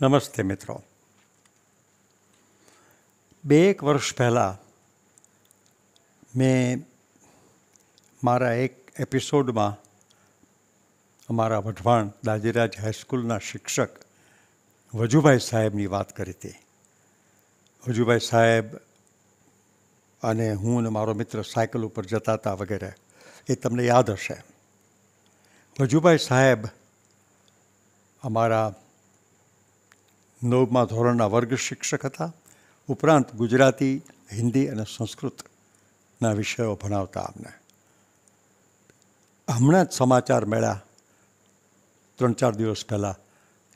નમસ્તે મિત્રો બે એક વર્ષ પહેલાં મેં મારા એક એપિસોડમાં અમારા વઢવાણ દાજીરાજ હાઈસ્કૂલના શિક્ષક વજુભાઈ સાહેબની વાત કરી હતી વજુભાઈ સાહેબ અને હું અને મારો મિત્ર સાયકલ ઉપર જતા હતા વગેરે એ તમને યાદ હશે વજુભાઈ સાહેબ અમારા નવમા ધોરણના વર્ગ શિક્ષક હતા ઉપરાંત ગુજરાતી હિન્દી અને સંસ્કૃતના વિષયો ભણાવતા અમને હમણાં જ સમાચાર મળ્યા ત્રણ ચાર દિવસ પહેલાં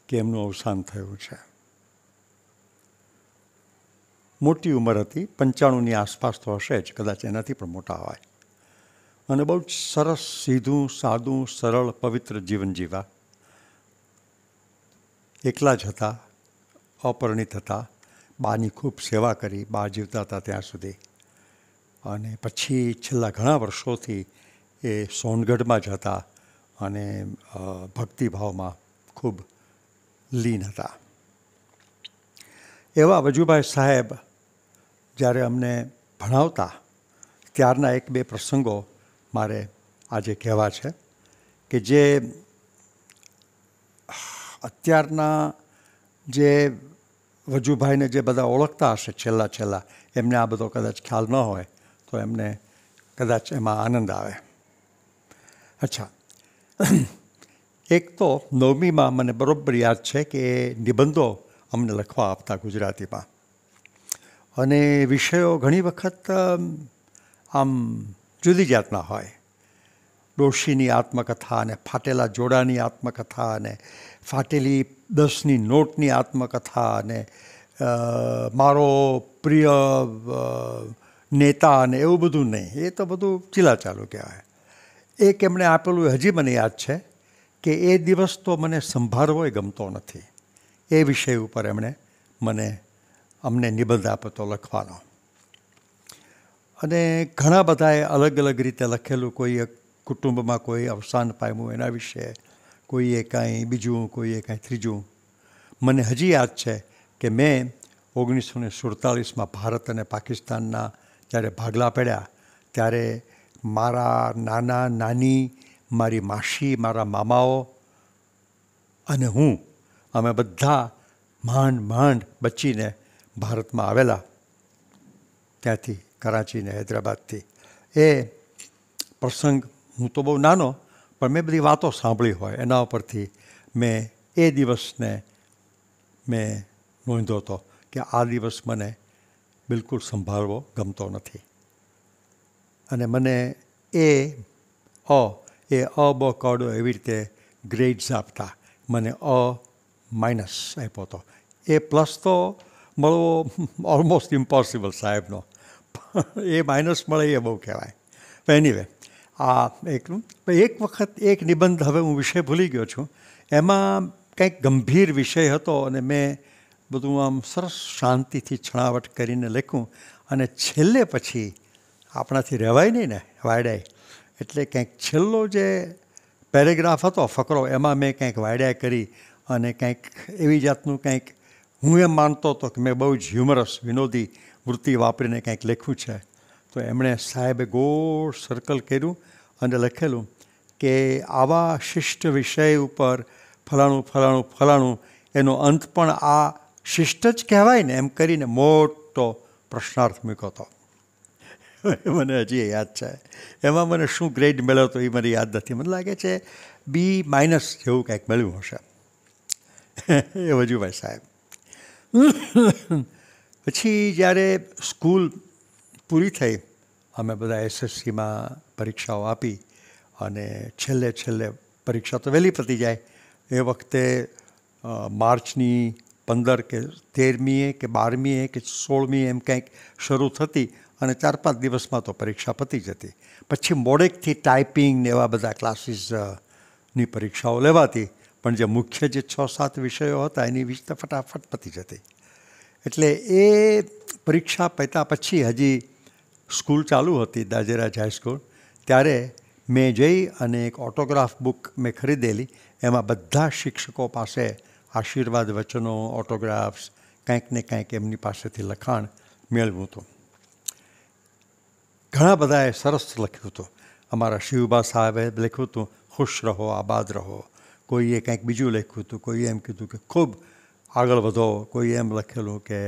કે એમનું અવસાન થયું છે મોટી ઉંમર હતી પંચાણુંની આસપાસ તો હશે જ કદાચ એનાથી પણ મોટા હોય અને બહુ જ સરસ સીધું સાદું સરળ પવિત્ર જીવન જીવા એકલા જ હતા અપરણિત હતા બાની ખૂબ સેવા કરી બા જીવતા હતા ત્યાં સુધી અને પછી છેલ્લા ઘણા વર્ષોથી એ સોનગઢમાં જ હતા અને ભક્તિભાવમાં ખૂબ લીન હતા એવા વજુભાઈ સાહેબ જ્યારે અમને ભણાવતા ત્યારના એક બે પ્રસંગો મારે આજે કહેવા છે કે જે અત્યારના જે વજુભાઈને જે બધા ઓળખતા હશે છેલ્લા છેલ્લા એમને આ બધો કદાચ ખ્યાલ ન હોય તો એમને કદાચ એમાં આનંદ આવે અચ્છા એક તો નવમીમાં મને બરાબર યાદ છે કે નિબંધો અમને લખવા આપતા ગુજરાતીમાં અને વિષયો ઘણી વખત આમ જુદી જાતના હોય ડોશીની આત્મકથા અને ફાટેલા જોડાની આત્મકથા અને ફાટેલી દસની નોટની આત્મકથા અને મારો પ્રિય નેતા અને એવું બધું નહીં એ તો બધું ચીલા ચાલુ કહેવાય એક એમણે આપેલું હજી મને યાદ છે કે એ દિવસ તો મને સંભાળવો ગમતો નથી એ વિષય ઉપર એમણે મને અમને નિબંધ આપતો લખવાનો અને ઘણા બધાએ અલગ અલગ રીતે લખેલું કોઈ એક કુટુંબમાં કોઈ અવસાન પામ્યું એના વિશે કોઈએ કાંઈ બીજું કોઈએ કાંઈ ત્રીજું મને હજી યાદ છે કે મેં ઓગણીસો ને સુડતાલીસમાં ભારત અને પાકિસ્તાનના જ્યારે ભાગલા પડ્યા ત્યારે મારા નાના નાની મારી માસી મારા મામાઓ અને હું અમે બધા માંડ માંડ બચીને ભારતમાં આવેલા ત્યાંથી કરાચીને હૈદરાબાદથી એ પ્રસંગ હું તો બહુ નાનો પણ મેં બધી વાતો સાંભળી હોય એના ઉપરથી મેં એ દિવસને મેં નોંધ્યો હતો કે આ દિવસ મને બિલકુલ સંભાળવો ગમતો નથી અને મને એ અ એ અ બ કડો એવી રીતે ગ્રેડ્સ આપતા મને અ માઇનસ આપ્યો હતો એ પ્લસ તો મળવો ઓલમોસ્ટ ઇમ્પોસિબલ સાહેબનો એ માઇનસ મળે એ બહુ કહેવાય એની આ એકનું એક વખત એક નિબંધ હવે હું વિષય ભૂલી ગયો છું એમાં કંઈક ગંભીર વિષય હતો અને મેં બધું આમ સરસ શાંતિથી છણાવટ કરીને લખ્યું અને છેલ્લે પછી આપણાથી રહેવાય નહીં ને વાયડાય એટલે કંઈક છેલ્લો જે પેરેગ્રાફ હતો ફકરો એમાં મેં કંઈક વાયડાય કરી અને કંઈક એવી જાતનું કંઈક હું એમ માનતો હતો કે મેં બહુ જ હ્યુમરસ વિનોદી વૃત્તિ વાપરીને કંઈક લખ્યું છે તો એમણે સાહેબે ગોળ સર્કલ કર્યું અને લખેલું કે આવા શિષ્ટ વિષય ઉપર ફલાણું ફલાણું ફલાણું એનો અંત પણ આ શિષ્ટ જ કહેવાય ને એમ કરીને મોટો પ્રશ્નાર્થ મૂક્યો હતો મને હજી યાદ છે એમાં મને શું ગ્રેડ મળ્યો હતો એ મને યાદ નથી મને લાગે છે બી માઇનસ જેવું કંઈક મળ્યું હશે એ વજુભાઈ સાહેબ પછી જ્યારે સ્કૂલ પૂરી થઈ અમે બધા એસએસસીમાં પરીક્ષાઓ આપી અને છેલ્લે છેલ્લે પરીક્ષા તો વહેલી પતી જાય એ વખતે માર્ચની પંદર કે તેરમીએ કે બારમીએ કે સોળમીએ એમ કંઈક શરૂ થતી અને ચાર પાંચ દિવસમાં તો પરીક્ષા પતી જતી પછી મોડેકથી ટાઈપિંગ ને એવા બધા ક્લાસીસની પરીક્ષાઓ લેવાતી પણ જે મુખ્ય જે છ સાત વિષયો હતા એની વિશે ફટાફટ પતી જતી એટલે એ પરીક્ષા પત્યા પછી હજી સ્કૂલ ચાલુ હતી દાજેરાજ હાઈસ્કૂલ ત્યારે મેં જઈ અને એક ઓટોગ્રાફ બુક મેં ખરીદેલી એમાં બધા શિક્ષકો પાસે આશીર્વાદ વચનો ઓટોગ્રાફ્સ કંઈક ને કંઈક એમની પાસેથી લખાણ મેળવ્યું હતું ઘણા બધાએ સરસ લખ્યું હતું અમારા શિવબા સાહેબે લખ્યું હતું ખુશ રહો આબાદ રહો કોઈએ કંઈક બીજું લખ્યું હતું કોઈએ એમ કીધું કે ખૂબ આગળ વધો કોઈએ એમ લખેલું કે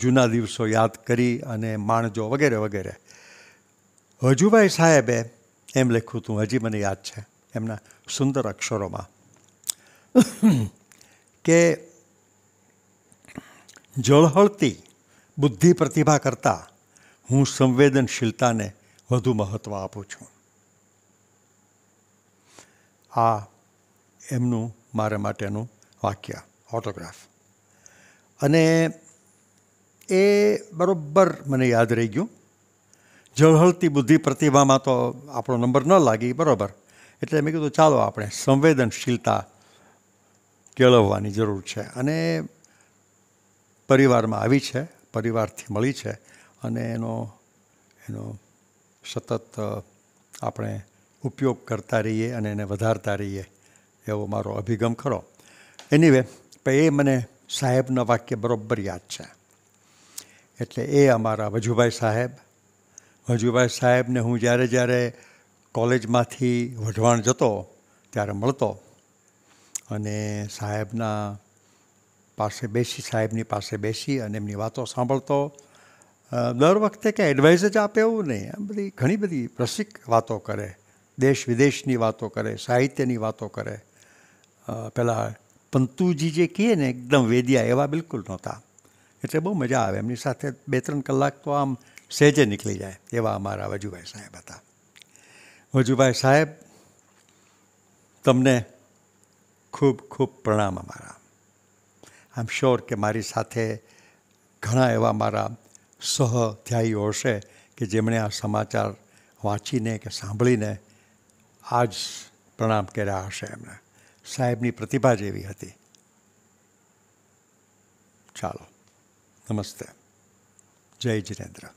જૂના દિવસો યાદ કરી અને માણજો વગેરે વગેરે હજુભાઈ સાહેબે એમ લખ્યું હતું હજી મને યાદ છે એમના સુંદર અક્ષરોમાં કે જળહળતી બુદ્ધિ પ્રતિભા કરતાં હું સંવેદનશીલતાને વધુ મહત્ત્વ આપું છું આ એમનું મારા માટેનું વાક્ય ઓટોગ્રાફ અને એ બરાબર મને યાદ રહી ગયું જળહળતી બુદ્ધિ પ્રતિભામાં તો આપણો નંબર ન લાગી બરાબર એટલે મેં કીધું ચાલો આપણે સંવેદનશીલતા કેળવવાની જરૂર છે અને પરિવારમાં આવી છે પરિવારથી મળી છે અને એનો એનો સતત આપણે ઉપયોગ કરતા રહીએ અને એને વધારતા રહીએ એવો મારો અભિગમ ખરો એની એનીવે એ મને સાહેબના વાક્ય બરાબર યાદ છે એટલે એ અમારા વજુભાઈ સાહેબ વજુભાઈ સાહેબને હું જ્યારે જ્યારે કોલેજમાંથી વઢવાણ જતો ત્યારે મળતો અને સાહેબના પાસે બેસી સાહેબની પાસે બેસી અને એમની વાતો સાંભળતો દર વખતે કે એડવાઇસ જ આપે એવું નહીં આ બધી ઘણી બધી રસિક વાતો કરે દેશ વિદેશની વાતો કરે સાહિત્યની વાતો કરે પહેલાં પંતુજી જે કહે ને એકદમ વેદિયા એવા બિલકુલ નહોતા એટલે બહુ મજા આવે એમની સાથે બે ત્રણ કલાક તો આમ સહેજે નીકળી જાય એવા અમારા વજુભાઈ સાહેબ હતા વજુભાઈ સાહેબ તમને ખૂબ ખૂબ પ્રણામ અમારા આમ શ્યોર કે મારી સાથે ઘણા એવા મારા સહધ્યાયીઓ હશે કે જેમણે આ સમાચાર વાંચીને કે સાંભળીને આજ પ્રણામ કર્યા હશે એમને સાહેબની પ્રતિભા જેવી હતી ચાલો નમસ્તે જય જિનેન્દ્ર